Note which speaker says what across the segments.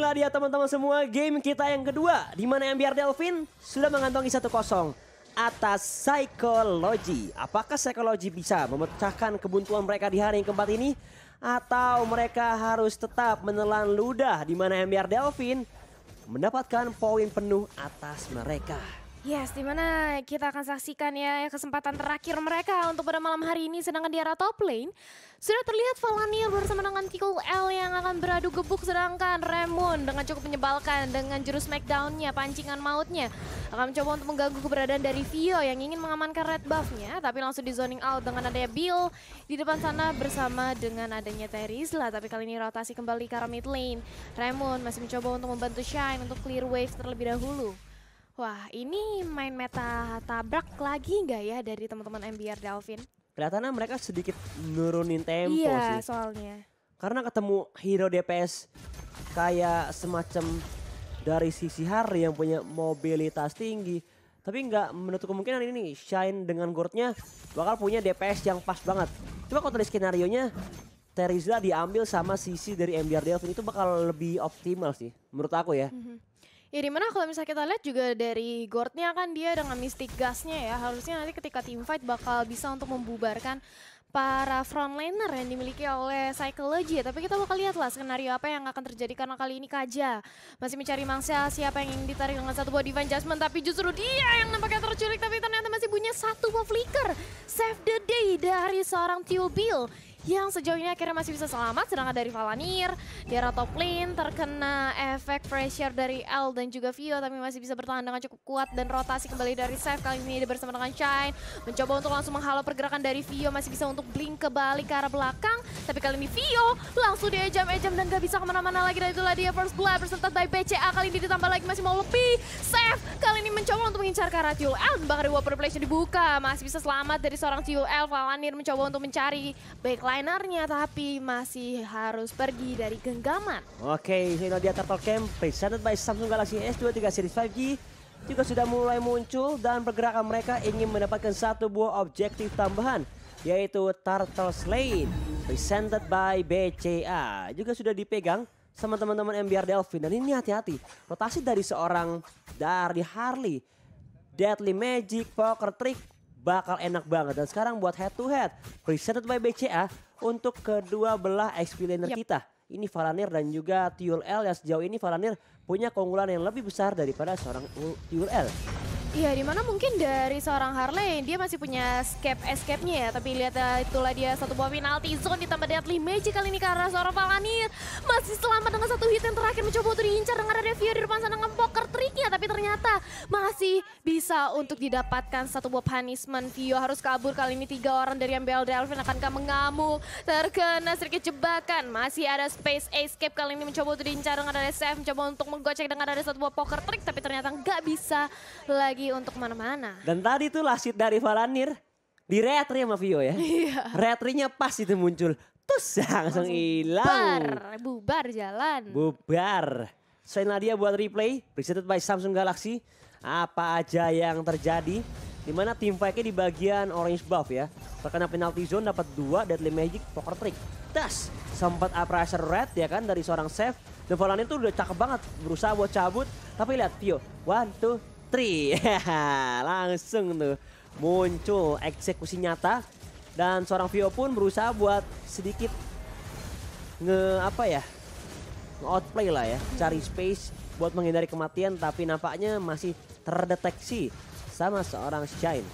Speaker 1: inilah dia teman-teman semua game kita yang kedua. di mana MBR Delvin sudah mengantongi satu kosong atas psikologi. Apakah psikologi bisa memecahkan kebuntuan mereka di hari yang keempat ini? Atau mereka harus tetap menelan ludah di mana MBR Delvin mendapatkan poin penuh atas mereka.
Speaker 2: Yes, dimana kita akan saksikan ya kesempatan terakhir mereka untuk pada malam hari ini sedangkan di arah top lane sudah terlihat Valania bersama dengan Tickle L yang akan beradu gebuk sedangkan Remon dengan cukup menyebalkan dengan jurus smackdownnya, pancingan mautnya akan mencoba untuk mengganggu keberadaan dari Vio yang ingin mengamankan red buffnya tapi langsung di zoning out dengan adanya Bill di depan sana bersama dengan adanya Terizla tapi kali ini rotasi kembali ke arah mid lane. Remon masih mencoba untuk membantu Shine untuk clear wave terlebih dahulu. Wah, ini main meta tabrak lagi nggak ya dari teman-teman MBR Delvin?
Speaker 1: Kelihatannya mereka sedikit nurunin tempo iya, sih. Iya, soalnya. Karena ketemu hero DPS kayak semacam dari sisi Hari yang punya mobilitas tinggi. Tapi nggak menutup kemungkinan ini Shine dengan Gordnya bakal punya DPS yang pas banget. Coba kalau dari skenario-nya Terizla diambil sama sisi dari MBR Delvin itu bakal lebih optimal sih menurut aku ya. Mm
Speaker 2: -hmm Ya dimana kalau misalnya kita lihat juga dari Gordnya kan dia dengan mistik gasnya ya harusnya nanti ketika team fight bakal bisa untuk membubarkan para frontliner yang dimiliki oleh Psychology ya. Tapi kita bakal lihat lah skenario apa yang akan terjadi karena kali ini Kaja masih mencari mangsa siapa yang ingin ditarik dengan satu buah Divine Judgment. Tapi justru dia yang nampaknya terculik tapi ternyata masih punya satu buah flicker. Save the day dari seorang Tio Bill yang sejauh ini akhirnya masih bisa selamat. Sedangkan dari Valanir, top Toplin terkena efek pressure dari L dan juga Vio. Tapi masih bisa bertahan dengan cukup kuat dan rotasi kembali dari Safe Kali ini dia bersama dengan Shine. Mencoba untuk langsung menghalau pergerakan dari Vio. Masih bisa untuk blink kembali ke arah belakang. Tapi kali ini Vio langsung diejam-ejam dan gak bisa kemana-mana lagi. Dan itulah dia first blood berserta by BCA. Kali ini ditambah lagi masih mau lebih. Safe kali ini mencoba untuk mengincar ke arah Tio L. Bahkan Water dibuka. Masih bisa selamat dari seorang Tio L. Valanir mencoba untuk mencari. Baiklah headlinernya tapi masih harus pergi dari genggaman.
Speaker 1: Oke, okay, di Turtle Camp presented by Samsung Galaxy S23 Series 5G juga sudah mulai muncul dan pergerakan mereka ingin mendapatkan satu buah objektif tambahan yaitu Turtle Slain presented by BCA juga sudah dipegang sama teman-teman MBR Delphin dan ini hati-hati rotasi dari seorang dari Harley Deadly Magic, Poker Trick bakal enak banget. Dan sekarang buat head to head, presented by BCA untuk kedua belah explainer yep. kita. Ini falanir dan juga Tiul L yang sejauh ini falanir punya keunggulan yang lebih besar daripada seorang Tiul L.
Speaker 2: Iya, dimana mungkin dari seorang Harley dia masih punya escape escape-nya ya. Tapi lihat eh, itulah dia satu buah penalti zone ditambah deadly magic kali ini karena seorang Valanir masih selamat dengan satu hit yang terakhir mencoba untuk diincar dengan ada Fury di depan sana dengan ternyata masih bisa untuk didapatkan satu buah punishment. Vio harus kabur kali ini tiga orang dari MBL Delvin akankah mengamuk. Terkena sedikit jebakan. Masih ada space escape kali ini mencoba untuk diincar dengan ada SF. Mencoba untuk menggocek dengan ada satu buah poker trick. Tapi ternyata nggak bisa lagi untuk mana-mana.
Speaker 1: Dan tadi tuh lasit dari Valanir. Di retri sama Vio ya. Iya. pas itu muncul. Terus langsung hilang. Bubar,
Speaker 2: bubar jalan.
Speaker 1: Bubar. Selain Nadia buat replay, presented by Samsung Galaxy. Apa aja yang terjadi? Dimana tim fight di bagian orange buff ya. Terkena penalti zone dapat dua deadly magic poker trick. Das, sempat up pressure red ya kan dari seorang chef. Dan volan itu udah cakep banget, berusaha buat cabut. Tapi lihat Tio, one, two, three. Langsung tuh muncul eksekusi nyata. Dan seorang Vio pun berusaha buat sedikit nge apa ya outplay lah ya, cari space buat menghindari kematian tapi nampaknya masih terdeteksi sama seorang Shine.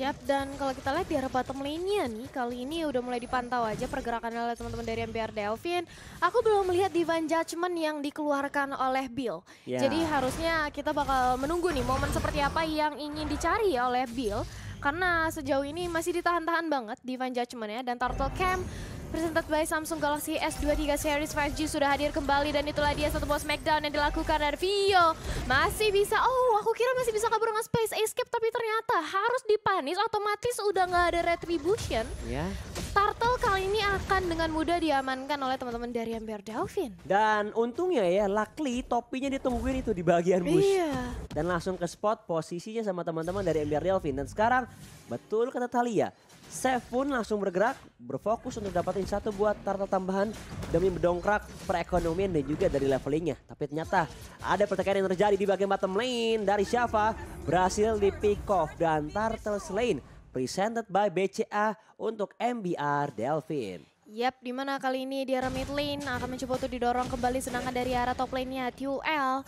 Speaker 2: Yap, dan kalau kita lihat di arah bottom lane-nya nih, kali ini udah mulai dipantau aja pergerakan oleh teman-teman dari MBR Delvin. Aku belum melihat Divine Judgment yang dikeluarkan oleh Bill. Yeah. Jadi harusnya kita bakal menunggu nih momen seperti apa yang ingin dicari oleh Bill. Karena sejauh ini masih ditahan-tahan banget Divine Judgment ya, dan Turtle Camp Presented by Samsung Galaxy S23 Series 5G sudah hadir kembali dan itulah dia satu boss smackdown yang dilakukan dari Vio. Masih bisa, oh aku kira masih bisa kabur dengan Space Escape tapi ternyata harus dipanis otomatis udah nggak ada retribution. Ya. Turtle kali ini akan dengan mudah diamankan oleh teman-teman dari Amber Delphin.
Speaker 1: Dan untungnya ya, luckily topinya ditungguin itu di bagian bush. Iya. Dan langsung ke spot posisinya sama teman-teman dari Amber Delphin. Dan sekarang betul kata Talia, Chef pun langsung bergerak, berfokus untuk dapatin satu buah tartar tambahan demi mendongkrak perekonomian dan juga dari levelingnya. Tapi ternyata ada pertikaian yang terjadi di bagian bottom lane dari Shafa berhasil di pick off dan Turtle Slain presented by BCA untuk MBR Delvin.
Speaker 2: Yap, di mana kali ini di arah mid lane akan mencoba untuk didorong kembali sedangkan dari arah top lane-nya TUL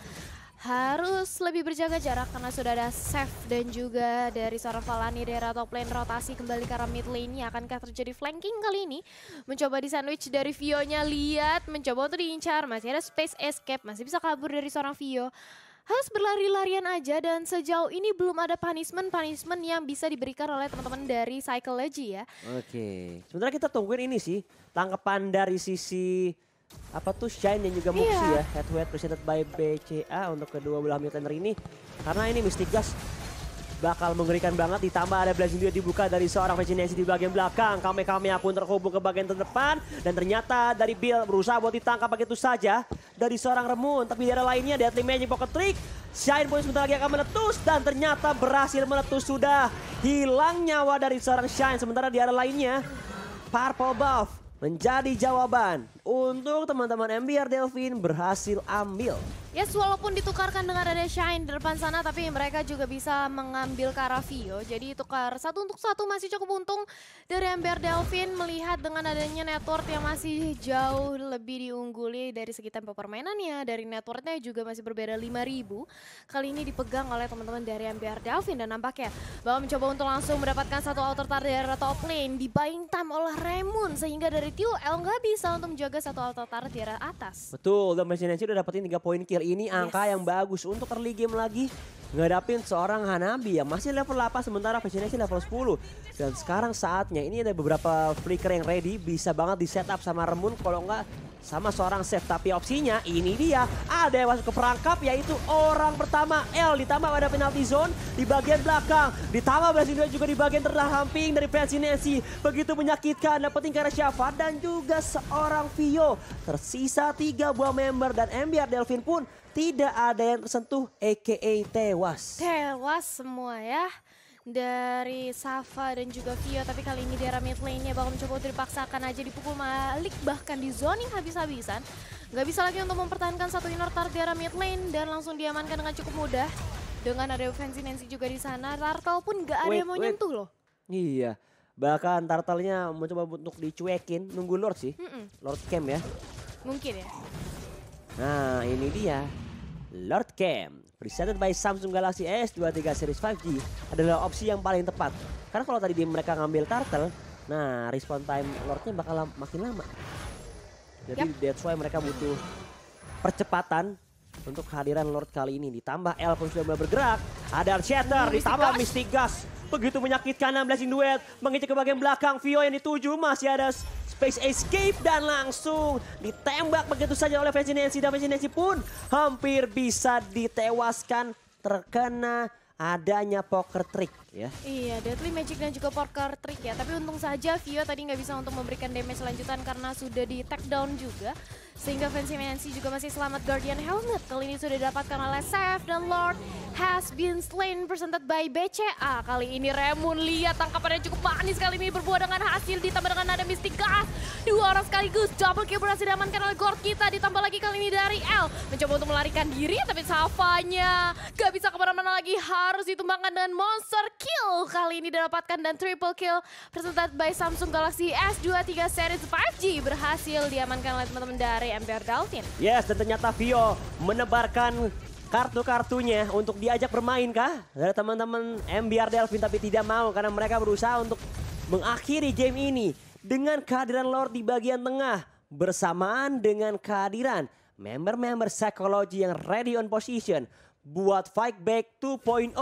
Speaker 2: harus lebih berjaga jarak karena sudah ada safe dan juga dari seorang falani daerah top lane rotasi kembali ke arah mid lane akankah terjadi flanking kali ini mencoba di sandwich dari Vio-nya lihat mencoba untuk diincar masih ada space escape masih bisa kabur dari seorang Vio harus berlari-larian aja dan sejauh ini belum ada punishment-punishment yang bisa diberikan oleh teman-teman dari Psychology ya.
Speaker 1: Oke, okay. sementara kita tungguin ini sih tangkapan dari sisi apa tuh Shine dan juga Muxi yeah. ya head to head presented by BCA untuk kedua belah militer ini karena ini Mystic Gas bakal mengerikan banget ditambah ada blazing juga dibuka dari seorang Virginity di bagian belakang kami kami pun terhubung ke bagian terdepan dan ternyata dari Bill berusaha buat ditangkap begitu saja dari seorang Remun tapi di daerah lainnya Deadly Magic Pocket Trick Shine pun sebentar lagi akan meletus dan ternyata berhasil meletus sudah hilang nyawa dari seorang Shine sementara di area lainnya Purple Buff menjadi jawaban untuk teman-teman MBR Delvin berhasil ambil.
Speaker 2: Yes, walaupun ditukarkan dengan ada Shine di depan sana, tapi mereka juga bisa mengambil Karavio. Jadi tukar satu untuk satu masih cukup untung dari MBR Delvin melihat dengan adanya network yang masih jauh lebih diungguli dari segi tempo permainannya. Dari networknya juga masih berbeda 5000. Kali ini dipegang oleh teman-teman dari MBR Delvin dan nampaknya bahwa mencoba untuk langsung mendapatkan satu auto dari top lane di buying time oleh Raymond sehingga dari TUL nggak bisa untuk menjaga menjaga satu auto turret di area atas.
Speaker 1: Betul, dan Messi udah dapetin 3 poin kill ini angka yes. yang bagus untuk early game lagi ngadapin seorang Hanabi yang masih level 8 sementara sih level 10. Dan sekarang saatnya ini ada beberapa flicker yang ready bisa banget di setup sama Remun kalau enggak sama seorang set tapi opsinya ini dia ada yang masuk ke perangkap yaitu orang pertama L ditambah pada penalti zone di bagian belakang ditambah Brazil juga di bagian hamping dari Presinesi begitu menyakitkan dapetin karena Syafa dan juga seorang Vio tersisa tiga buah member dan MBR Delvin pun tidak ada yang tersentuh a.k.a. tewas.
Speaker 2: Tewas semua ya dari Safa dan juga Vio tapi kali ini di arah mid lane-nya bakal mencoba untuk dipaksakan aja dipukul Malik bahkan di zoning habis-habisan Gak bisa lagi untuk mempertahankan satu inner tart di arah mid lane dan langsung diamankan dengan cukup mudah dengan ada Fancy Nancy juga di sana Tartal pun gak ada wait, yang mau wait.
Speaker 1: nyentuh loh iya bahkan Tartalnya mencoba untuk dicuekin nunggu Lord sih mm -mm. Lord Camp ya mungkin ya nah ini dia Lord Cam, presented by Samsung Galaxy S23 Series 5G adalah opsi yang paling tepat. Karena kalau tadi mereka ngambil turtle, nah respon time Lordnya bakal makin lama. Jadi yep. that's why mereka butuh percepatan untuk kehadiran Lord kali ini. Ditambah L pun sudah mulai bergerak. Ada Shatter, hmm, ditambah Gas, Begitu menyakitkan 16 in duet. Mengecek ke bagian belakang, Vio yang dituju. Masih ada Space escape dan langsung ditembak begitu saja oleh Vengeance dan Vengeance pun hampir bisa ditewaskan terkena adanya poker trick ya.
Speaker 2: Iya, Deadly Magic dan juga poker Trick ya. Tapi untung saja Vio tadi nggak bisa untuk memberikan damage lanjutan karena sudah di takedown juga. Sehingga Fancy Nancy juga masih selamat Guardian Helmet. Kali ini sudah didapatkan oleh Seth dan Lord has been slain presented by BCA. Kali ini Remun lihat tangkapannya cukup manis kali ini berbuah dengan hasil ditambah dengan ada Mystic Gas. Dua orang sekaligus double kill berhasil diamankan oleh Gord kita ditambah lagi kali ini dari L. Mencoba untuk melarikan diri tapi Safanya gak bisa kemana-mana lagi harus ditumbangkan dengan Monster kill kali ini didapatkan dan triple kill presented by Samsung Galaxy S23 Series 5G berhasil diamankan oleh teman-teman dari MPR Dalvin.
Speaker 1: Yes, dan ternyata Vio menebarkan kartu-kartunya untuk diajak bermain kah? Dari teman-teman MBR Delvin tapi tidak mau karena mereka berusaha untuk mengakhiri game ini dengan kehadiran Lord di bagian tengah bersamaan dengan kehadiran member-member psikologi yang ready on position buat fight back 2.0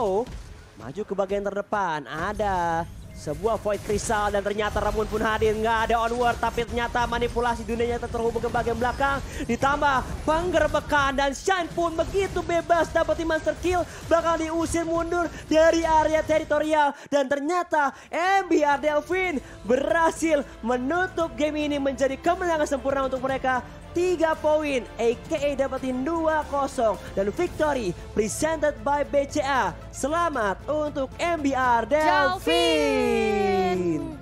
Speaker 1: Maju ke bagian terdepan, ada sebuah void kristal dan ternyata Ramun pun hadir. Nggak ada onward tapi ternyata manipulasi dunia nyata terhubung ke bagian belakang. Ditambah penggerbekan dan Shine pun begitu bebas dapetin monster kill. Bakal diusir mundur dari area teritorial. Dan ternyata MBR Delvin berhasil menutup game ini menjadi kemenangan sempurna untuk mereka. 3 poin, AKA dapetin 2-0 dan victory presented by BCA. Selamat untuk MBR Delphine Delvin.